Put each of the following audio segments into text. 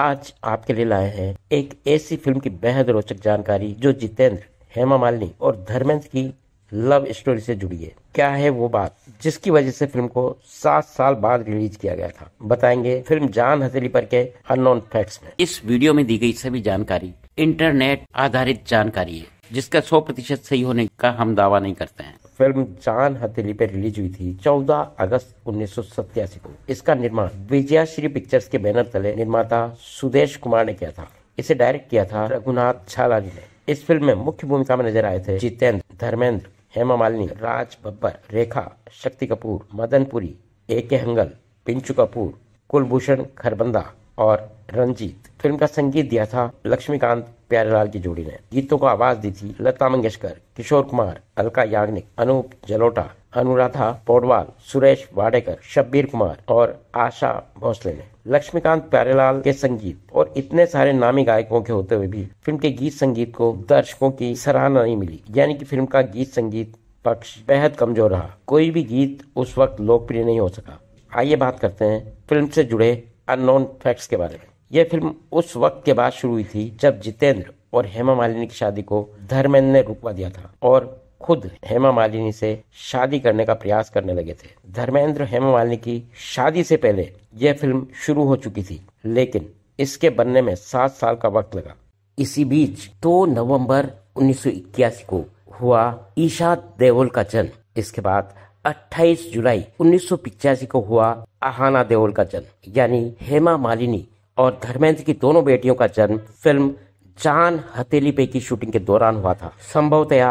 आज आपके लिए लाए हैं एक ऐसी फिल्म की बेहद रोचक जानकारी जो जितेंद्र हेमा मालिनी और धर्मेंद्र की लव स्टोरी से जुड़ी है क्या है वो बात जिसकी वजह से फिल्म को सात साल बाद रिलीज किया गया था बताएंगे फिल्म जान हथेली पर के अननोन फैक्ट्स में इस वीडियो में दी गई सभी जानकारी इंटरनेट आधारित जानकारी है जिसका सौ प्रतिशत सही होने का हम दावा नहीं करते हैं फिल्म जान हथेली पर रिलीज हुई थी 14 अगस्त उन्नीस को इसका निर्माण विजया श्री पिक्चर्स के बैनर तले निर्माता सुदेश कुमार ने किया था इसे डायरेक्ट किया था रघुनाथ छालानी ने इस फिल्म में मुख्य भूमिका में नजर आए थे जितेंद्र धर्मेंद्र हेमा मालिनी राज बब्बर रेखा शक्ति कपूर मदनपुरी ए के हंगल पिंचू कपूर कुलभूषण खरबंदा और रंजीत फिल्म का संगीत दिया था लक्ष्मीकांत प्यारेलाल की जोड़ी ने गीतों को आवाज दी थी लता मंगेशकर किशोर कुमार अलका याग्निक अनूप जलोटा अनुराधा पौडवाल सुरेश वाडेकर शब्बीर कुमार और आशा भोसले ने लक्ष्मीकांत प्यारेलाल के संगीत और इतने सारे नामी गायकों के होते हुए भी फिल्म के गीत संगीत को दर्शकों की सराहना नहीं मिली यानी कि फिल्म का गीत संगीत पक्ष बेहद कमजोर रहा कोई भी गीत उस वक्त लोकप्रिय नहीं हो सका आइए बात करते हैं फिल्म से जुड़े अननोन फैक्ट्स के बारे में यह फिल्म उस वक्त के बाद शुरू हुई थी जब जितेंद्र और हेमा मालिनी की शादी को धर्मेंद्र ने रुकवा दिया था और खुद हेमा मालिनी से शादी करने का प्रयास करने लगे थे धर्मेंद्र हेमा मालिनी की शादी से पहले यह फिल्म शुरू हो चुकी थी लेकिन इसके बनने में सात साल का वक्त लगा इसी बीच दो तो नवंबर 1981 को हुआ ईशा देओल का जन्म इसके बाद 28 जुलाई उन्नीस को हुआ आहाना देओल का जन्म यानी हेमा मालिनी और धर्मेंद्र की दोनों बेटियों का जन्म फिल्म जान हथेली पे की शूटिंग के दौरान हुआ था संभवतया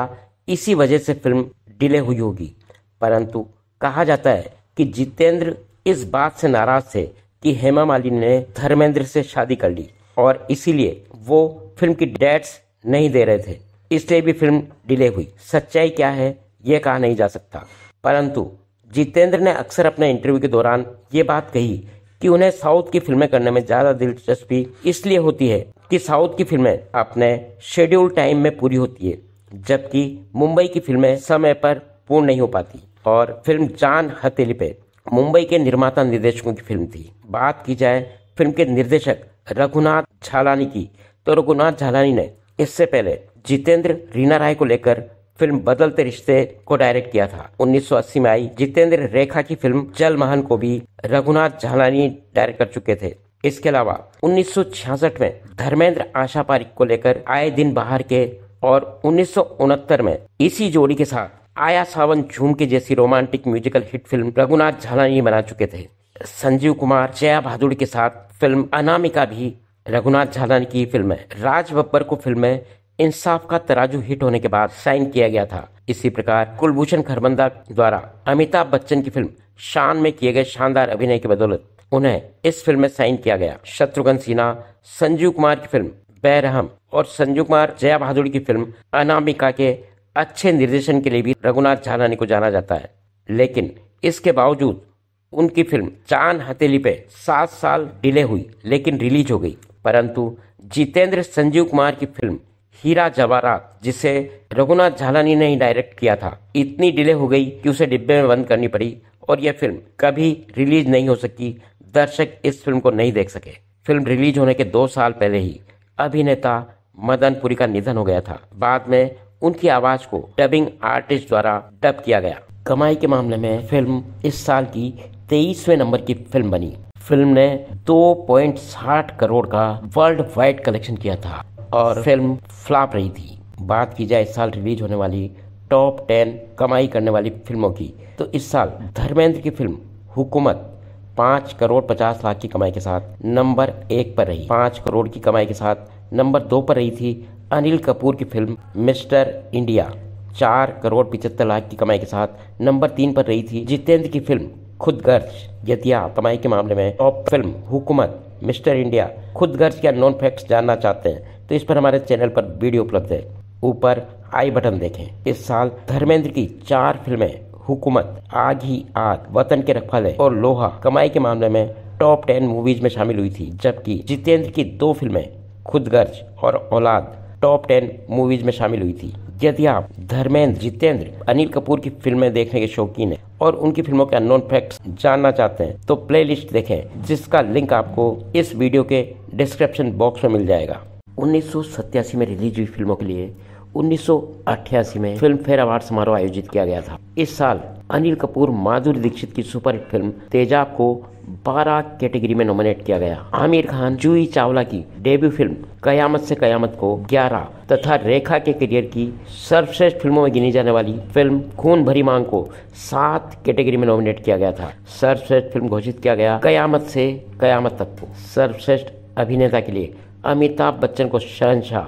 इसी वजह से फिल्म डिले हुई होगी परंतु कहा जाता है कि जितेंद्र इस बात से नाराज थे कि हेमा मालिनी ने धर्मेंद्र से शादी कर ली और इसीलिए वो फिल्म की डेट्स नहीं दे रहे थे इसलिए भी फिल्म डिले हुई सच्चाई क्या है ये कहा नहीं जा सकता परंतु जितेंद्र ने अक्सर अपने इंटरव्यू के दौरान ये बात कही कि उन्हें साउथ की फिल्में करने में ज़्यादा दिलचस्पी इसलिए होती है कि साउथ की फिल्में अपने शेड्यूल टाइम में पूरी होती है जबकि मुंबई की फिल्में समय पर पूर्ण नहीं हो पाती और फिल्म जान हथेली पे मुंबई के निर्माता निर्देशकों की फिल्म थी बात की जाए फिल्म के निर्देशक रघुनाथ झालानी की तो रघुनाथ झालानी ने इससे पहले जितेंद्र रीना राय को लेकर फिल्म बदलते रिश्ते को डायरेक्ट किया था 1980 में आई जितेंद्र रेखा की फिल्म जल महन को भी रघुनाथ झालानी डायरेक्ट कर चुके थे इसके अलावा 1966 में धर्मेंद्र आशा पारिक को लेकर आए दिन बाहर के और उन्नीस में इसी जोड़ी के साथ आया सावन झूम के जैसी romantic musical hit film Raghunath Jhalani बना चुके थे संजीव कुमार जया भादुड़ी के साथ फिल्म अनामिका भी रघुनाथ झालानी की फिल्म है राज बब्बर को फिल्म में इंसाफ का तराजू हिट होने के बाद साइन किया गया था इसी प्रकार कुलभूषण खरबंदा द्वारा अमिताभ बच्चन की फिल्म शान में किए गए शानदार अभिनय की बदौलत उन्हें इस फिल्म में साइन किया गया शत्रुघ्न सिन्हा संजीव कुमार की फिल्म बेरहम और संजीव कुमार जया बहादुर की फिल्म अनामिका के अच्छे निर्देशन के लिए भी रघुनाथ झालानी को जाना जाता है लेकिन इसके बावजूद उनकी फिल्म चांद हथेली पे सात साल डिले हुई लेकिन रिलीज हो गई परंतु जितेंद्र संजीव कुमार की फिल्म हीरा जवाहरात जिसे रघुनाथ झालानी ने ही डायरेक्ट किया था इतनी डिले हो गई कि उसे डिब्बे में बंद करनी पड़ी और यह फिल्म कभी रिलीज नहीं हो सकी दर्शक इस फिल्म को नहीं देख सके फिल्म रिलीज होने के दो साल पहले ही अभिनेता मदन पुरी का निधन हो गया था बाद में उनकी आवाज को डबिंग आर्टिस्ट द्वारा डब किया गया कमाई के मामले में फिल्म इस साल की तेईसवे नंबर की फिल्म बनी फिल्म ने 2.60 करोड़ का वर्ल्ड वाइड कलेक्शन किया था और फिल्म फ्लॉप रही थी बात की जाए इस साल रिलीज होने वाली टॉप टेन कमाई करने वाली फिल्मों की तो इस साल धर्मेंद्र की फिल्म हुकूमत पाँच करोड़ पचास लाख की कमाई के साथ नंबर एक पर रही पाँच करोड़ की कमाई के साथ नंबर दो पर रही थी अनिल कपूर की फिल्म मिस्टर इंडिया चार करोड़ पिचहत्तर लाख की कमाई के साथ नंबर तीन पर रही थी जितेंद्र की फिल्म खुद गर्ज यतिया कमाई के मामले में top film Hukumat Mister India Khudgarz क्या नॉन फैक्ट्स जानना चाहते हैं तो इस पर हमारे चैनल पर वीडियो उपलब्ध है ऊपर आई बटन देखें इस साल धर्मेंद्र की चार फिल्में हुकूमत आग ही आग वतन के रखवाले और लोहा कमाई के मामले में टॉप टेन मूवीज में शामिल हुई थी जबकि जितेंद्र की दो फिल्में खुदगर्ज और औलाद टॉप टेन मूवीज में शामिल हुई थी यदि आप धर्मेंद्र जितेंद्र अनिल कपूर की फिल्में देखने के शौकीन हैं और उनकी फिल्मों के अननोन फैक्ट्स जानना चाहते हैं तो प्लेलिस्ट देखें जिसका लिंक आपको इस वीडियो के डिस्क्रिप्शन बॉक्स में मिल जाएगा उन्नीस में रिलीज हुई फिल्मों के लिए उन्नीस में फिल्म फेयर अवार्ड समारोह आयोजित किया गया था इस साल अनिल कपूर माधुरी दीक्षित की सुपरहिट फिल्म तेजाब को 12 कैटेगरी में नॉमिनेट किया गया आमिर खान जूही चावला की डेब्यू फिल्म कयामत से कयामत को 11 तथा रेखा के करियर की सर्वश्रेष्ठ फिल्मों में गिनी जाने वाली फिल्म खून भरी मांग को सात कैटेगरी में नॉमिनेट किया गया था सर्वश्रेष्ठ फिल्म घोषित किया गया कयामत से कयामत तक को सर्वश्रेष्ठ अभिनेता के लिए अमिताभ बच्चन को शहनशाह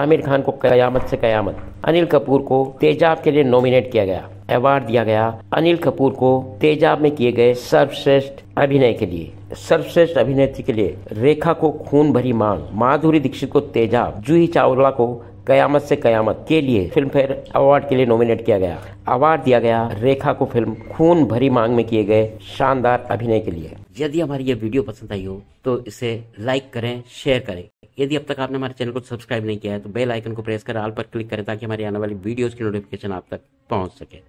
आमिर खान को कयामत से कयामत अनिल कपूर को तेजाब के लिए नॉमिनेट किया गया अवार्ड दिया गया अनिल कपूर को तेजाब में किए गए सर्वश्रेष्ठ अभिनय के लिए सर्वश्रेष्ठ अभिनेत्री के लिए रेखा को खून भरी मांग माधुरी दीक्षित को तेजाब जूही चावला को कयामत से कयामत के लिए फिल्म फेयर अवार्ड के लिए नॉमिनेट किया गया अवार्ड दिया गया रेखा को फिल्म खून भरी मांग में किए गए शानदार अभिनय के लिए यदि हमारी ये वीडियो पसंद आई हो तो इसे लाइक करें शेयर करें यदि अब तक आपने हमारे चैनल को सब्सक्राइब नहीं किया है तो बेल आइकन को प्रेस कर आल पर क्लिक करें ताकि हमारी आने वाली वीडियोज की नोटिफिकेशन आप तक पहुंच सके